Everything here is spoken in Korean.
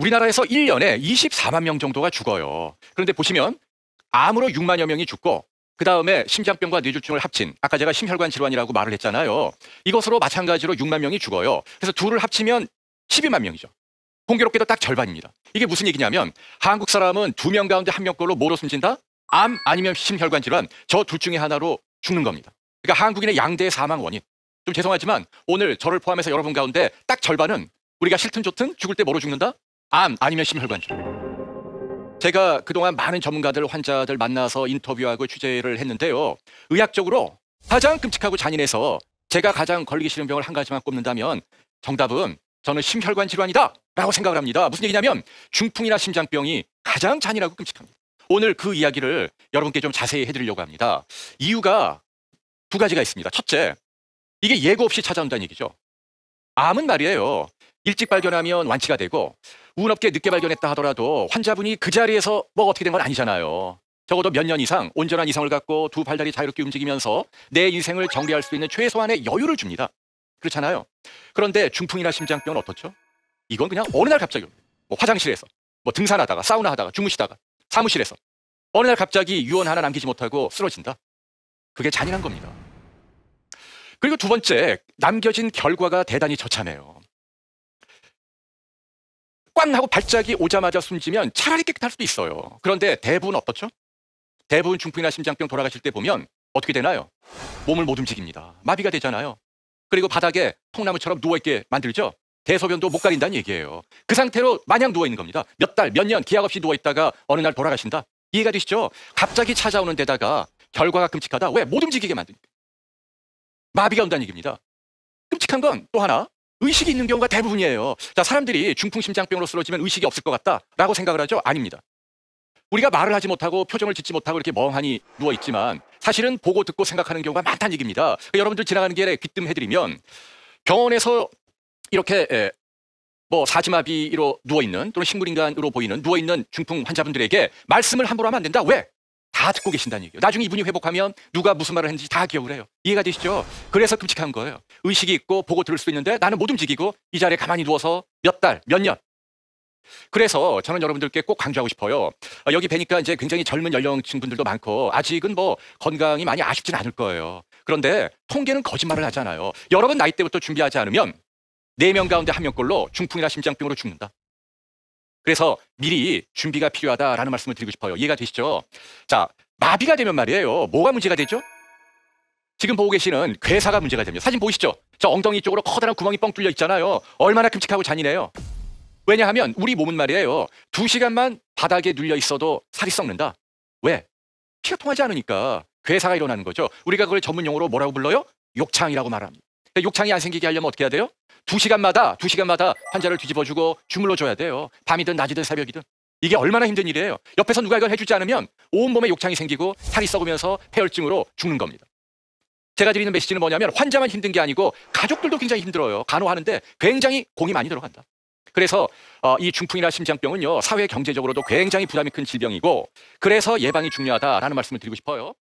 우리나라에서 1년에 24만 명 정도가 죽어요. 그런데 보시면 암으로 6만여 명이 죽고 그 다음에 심장병과 뇌졸중을 합친 아까 제가 심혈관 질환이라고 말을 했잖아요. 이것으로 마찬가지로 6만 명이 죽어요. 그래서 둘을 합치면 12만 명이죠. 공교롭게도 딱 절반입니다. 이게 무슨 얘기냐면 한국 사람은 두 명 가운데 한 명꼴로 뭐로 숨진다? 암 아니면 심혈관 질환 저 둘 중에 하나로 죽는 겁니다. 그러니까 한국인의 양대 사망 원인. 좀 죄송하지만 오늘 저를 포함해서 여러분 가운데 딱 절반은 우리가 싫든 좋든 죽을 때 뭐로 죽는다? 암 아니면 심혈관질. 제가 그동안 많은 전문가들 환자들 만나서 인터뷰하고 취재를 했는데요. 의학적으로 가장 끔찍하고 잔인해서 제가 가장 걸리기 싫은 병을 한 가지만 꼽는다면 정답은 저는 심혈관 질환이다 라고 생각을 합니다. 무슨 얘기냐면 중풍이나 심장병이 가장 잔인하고 끔찍합니다. 오늘 그 이야기를 여러분께 좀 자세히 해드리려고 합니다. 이유가 두 가지가 있습니다. 첫째, 이게 예고 없이 찾아온다는 얘기죠. 암은 말이에요. 일찍 발견하면 완치가 되고 운 없게 늦게 발견했다 하더라도 환자분이 그 자리에서 뭐 어떻게 된 건 아니잖아요. 적어도 몇 년 이상 온전한 이상을 갖고 두 발다리 자유롭게 움직이면서 내 인생을 정비할수 있는 최소한의 여유를 줍니다. 그렇잖아요. 그런데 중풍이나 심장병은 어떻죠? 이건 그냥 어느 날 갑자기 뭐 화장실에서 뭐 등산하다가 사우나 하다가 주무시다가 사무실에서 어느 날 갑자기 유언 하나 남기지 못하고 쓰러진다. 그게 잔인한 겁니다. 그리고 두 번째 남겨진 결과가 대단히 처참해요. 꽝 하고 발작이 오자마자 숨지면 차라리 깨끗할 수도 있어요. 그런데 대부분 어떻죠? 대부분 중풍이나 심장병 돌아가실 때 보면 어떻게 되나요? 몸을 못 움직입니다. 마비가 되잖아요. 그리고 바닥에 통나무처럼 누워있게 만들죠? 대소변도 못 가린다는 얘기예요. 그 상태로 마냥 누워있는 겁니다. 몇 달, 몇 년 기약 없이 누워있다가 어느 날 돌아가신다? 이해가 되시죠? 갑자기 찾아오는 데다가 결과가 끔찍하다? 왜? 못 움직이게 만드니까. 마비가 온다는 얘기입니다. 끔찍한 건 또 하나. 의식이 있는 경우가 대부분이에요. 자, 사람들이 중풍심장병으로 쓰러지면 의식이 없을 것 같다라고 생각을 하죠? 아닙니다. 우리가 말을 하지 못하고 표정을 짓지 못하고 이렇게 멍하니 누워 있지만 사실은 보고 듣고 생각하는 경우가 많다는 얘기입니다. 그러니까 여러분들 지나가는 길에 귀뜸해드리면 병원에서 이렇게 에, 예, 뭐 사지마비로 누워 있는 또는 식물인간으로 보이는 누워 있는 중풍 환자분들에게 말씀을 함부로 하면 안 된다. 왜? 다 듣고 계신다는 얘기예요. 나중에 이분이 회복하면 누가 무슨 말을 했는지 다 기억을 해요. 이해가 되시죠? 그래서 끔찍한 거예요. 의식이 있고 보고 들을 수 있는데 나는 못 움직이고 이 자리에 가만히 누워서 몇 달, 몇 년. 그래서 저는 여러분들께 꼭 강조하고 싶어요. 어, 여기 뵈니까 이제 굉장히 젊은 연령층 분들도 많고 아직은 뭐 건강이 많이 아쉽진 않을 거예요. 그런데 통계는 거짓말을 하잖아요. 여러 분 나이 때부터 준비하지 않으면 4명 가운데 1명꼴로 중풍이나 심장병으로 죽는다. 그래서 미리 준비가 필요하다라는 말씀을 드리고 싶어요. 이해가 되시죠? 자, 마비가 되면 말이에요. 뭐가 문제가 되죠? 지금 보고 계시는 괴사가 문제가 됩니다. 사진 보이시죠? 저 엉덩이 쪽으로 커다란 구멍이 뻥 뚫려 있잖아요. 얼마나 큼직하고 잔인해요. 왜냐하면 우리 몸은 말이에요. 두 시간만 바닥에 눌려 있어도 살이 썩는다. 왜? 피가 통하지 않으니까 괴사가 일어나는 거죠. 우리가 그걸 전문 용어로 뭐라고 불러요? 욕창이라고 말합니다. 욕창이 안 생기게 하려면 어떻게 해야 돼요? 2시간마다 2시간마다 환자를 뒤집어주고 주물러 줘야 돼요. 밤이든 낮이든 새벽이든. 이게 얼마나 힘든 일이에요. 옆에서 누가 이걸 해주지 않으면 온몸에 욕창이 생기고 살이 썩으면서 폐혈증으로 죽는 겁니다. 제가 드리는 메시지는 뭐냐면 환자만 힘든 게 아니고 가족들도 굉장히 힘들어요. 간호하는데 굉장히 공이 많이 들어간다. 그래서 어, 이 중풍이나 심장병은요 사회 경제적으로도 굉장히 부담이 큰 질병이고 그래서 예방이 중요하다라는 말씀을 드리고 싶어요.